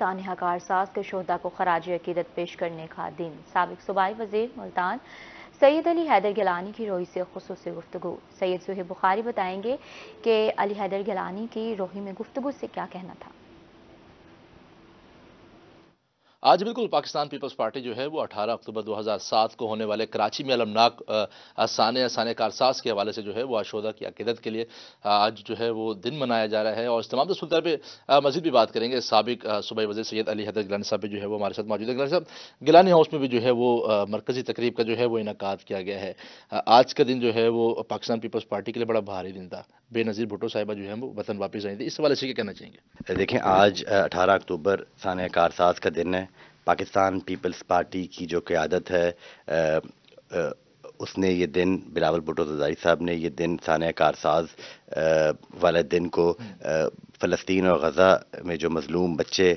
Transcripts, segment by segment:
तानहा कारसाज के शहदा को खराज अकीदत पेश करने का दिन सबक सूबाई वजीर मुल्तान सैयद अली हैदर गलानी की रोही से खसूस गुफ्तु सैयद सुहेब बुखारी बताएंगे कि अली हैदर गलानी की रोही में गुफ्तु से क्या कहना था आज बिल्कुल पाकिस्तान पीपल्स पार्टी जो है वो 18 अक्टूबर 2007 को होने वाले कराची में अलमनाक आसान आसान कारसाज के हवाले से जो है वो अशोदा की अकीदत के लिए आज जो है वो दिन मनाया जा रहा है और इस तमाम तस्वीर पर मजीद भी बात करेंगे सबक सूबा वजी सैद अली हदर गिलानी साहब भी जो है वो हमारे साथ मौजूद है गिलानी साहब गिलानी हाउस में भी जो है वो मरकजी तकरीब का जो है वो इनका किया गया है आज का दिन जो है वो पाकिस्तान पीपल्स पार्टी के लिए बड़ा भारी दिन था बेनज़ीर भुटो साहिबा जो है वो वतन वापस आई थी इस हवाले से क्या कहना चाहेंगे देखें आज अठारह अक्टूबर सान कारसाज का दिन है पाकिस्तान पीपल्स पार्टी की जो क़्यादत है आ, आ, उसने ये दिन बिलावल भुटो जदारी साहब ने ये दिन सानिया कारसाज वाले दिन को हम्म। फ़लस्तीन और गज़ा में जो मज़लूम बच्चे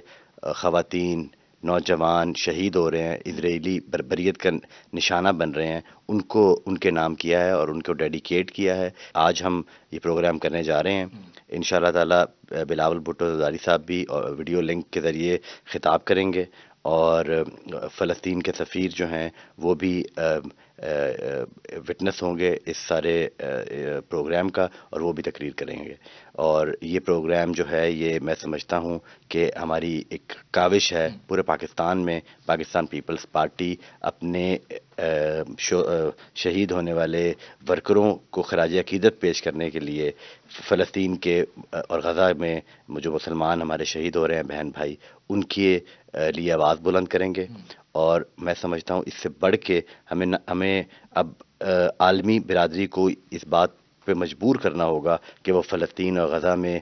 ख़वान नौजवान शहीद हो रहे हैं इसराइली बरबरीत का निशाना बन रहे हैं उनको उनके नाम किया है और उनको डेडिकेट किया है आज हम ये प्रोग्राम करने जा रहे हैं हम्म। इन शाह बिलावल भुट्टो जदारी साहब भी और वीडियो लिंक के ज़रिए ख़िताब करेंगे और फ़लस्तीन के सफ़ीर जो हैं वो भी विटनेस होंगे इस सारे प्रोग्राम का और वो भी तकरीर करेंगे और ये प्रोग्राम जो है ये मैं समझता हूँ कि हमारी एक काविश है हम्म। पूरे पाकिस्तान में पाकिस्तान पीपल्स पार्टी अपने शहीद होने वाले वर्करों को खराज अकीदत पेश करने के लिए फ़लस्तीन के और गज़ा में जो मुसलमान हमारे शहीद हो रहे हैं बहन भाई उनके लिए आवाज़ बुलंद करेंगे हम्म। और मैं समझता हूँ इससे बढ़ के हमें न, हमें अब आलमी बिरादरी को इस बात पे मजबूर करना होगा कि वो फ़लस्तीन और गज़ा में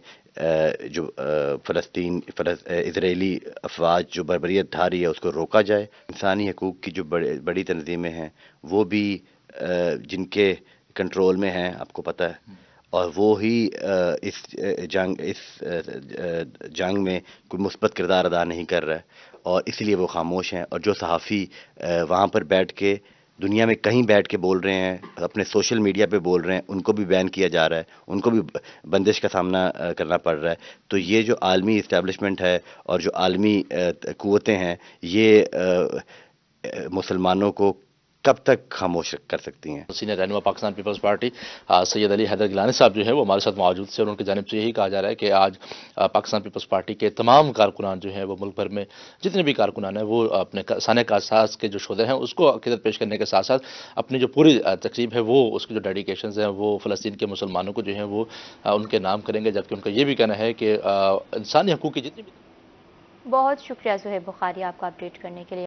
जो फ़लस्तीन इसराइली अफवाज जो बरबरीत धारी है उसको रोका जाए इंसानी हकूक़ की जो बड़े बड़ी तनजीमें हैं वो भी जिनके कंट्रोल में हैं आपको पता है और वो ही इस जंग इस जंग में कोई मुस्बत किरदार अदा नहीं कर रहा है और इसलिए वो खामोश हैं और जो सहाफ़ी वहाँ पर बैठ के दुनिया में कहीं बैठ के बोल रहे हैं अपने सोशल मीडिया पे बोल रहे हैं उनको भी बैन किया जा रहा है उनको भी बंदिश का सामना करना पड़ रहा है तो ये जो आलमी इस्टेबलिशमेंट है और जो आलमी क़वतें हैं ये मुसलमानों को कब तक खामोश कर सकती हैं सीनियर रहनुमा पाकिस्तान पीपल्स पार्टी सैयद अली हैदर गिलानी साहब जो है वो हमारे साथ मौजूद थे और उनकी जानब से यही कहा जा रहा है कि आज पाकिस्तान पीपल्स पार्टी के तमाम कारकुनान जो हैं वो मुल्क भर में जितने भी कारकुनान हैं वो अपने साने कासाज के जो शोधे हैं उसको अकीदत पेश करने के साथ साथ अपनी जो पूरी तकरीब है वो उसकी जो डेडिकेशन हैं वो फ़लस्तीन के मुसलमानों को जो है वो उनके नाम करेंगे जबकि उनका ये भी कहना है कि इंसानी हकूक़ की जितनी भी बहुत शुक्रिया जो है बुखारी आपको अपडेट करने के लिए